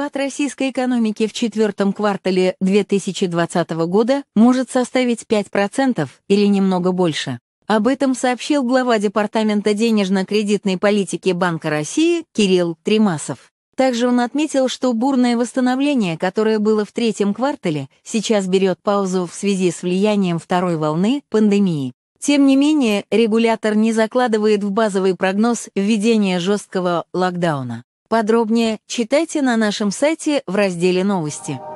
Спад российской экономики в четвертом квартале 2020 года может составить 5% или немного больше. Об этом сообщил глава Департамента денежно-кредитной политики Банка России Кирилл Тримасов. Также он отметил, что бурное восстановление, которое было в третьем квартале, сейчас берет паузу в связи с влиянием второй волны пандемии. Тем не менее, регулятор не закладывает в базовый прогноз введение жесткого локдауна. Подробнее читайте на нашем сайте в разделе «Новости».